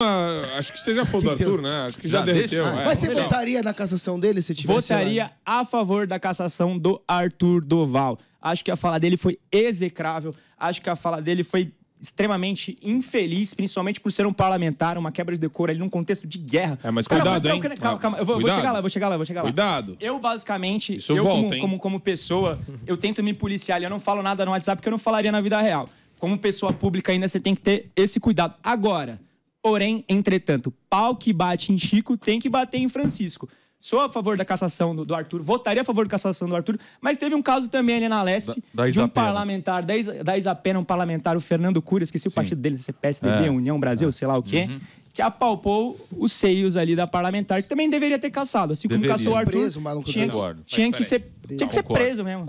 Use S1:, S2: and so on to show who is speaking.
S1: Ah, acho que você já falou do Arthur, né? Acho que já, já derreteu. Ah, é. Mas você votaria na cassação dele se tivesse? Votaria lá? Né? a favor da cassação do Arthur Doval. Acho que a fala dele foi execrável. Acho que a fala dele foi extremamente infeliz, principalmente por ser um parlamentar, uma quebra de decoro ali num contexto de guerra. É, mas Cara, cuidado, hein? Calma, calma, Eu vou, vou, chegar lá, vou chegar lá, vou chegar lá. Cuidado. Eu, basicamente, Isso eu volta, como, como, como pessoa, eu tento me policiar. Eu não falo nada no WhatsApp porque eu não falaria na vida real. Como pessoa pública ainda, você tem que ter esse cuidado. Agora Porém, entretanto, pau que bate em Chico tem que bater em Francisco. Sou a favor da cassação do, do Arthur, votaria a favor da cassação do Arthur, mas teve um caso também ali na Lesp de um parlamentar, da, da Isapena, um parlamentar, o Fernando Cura, esqueci Sim. o partido dele, CPSDB, é, é. União
S2: Brasil, é. sei lá o quê. Uhum
S1: que apalpou os seios ali da parlamentar, que também deveria ter caçado. Assim como caçou o Arthur, preso, tinha, tinha, tinha que ser, tinha que ser preso mesmo.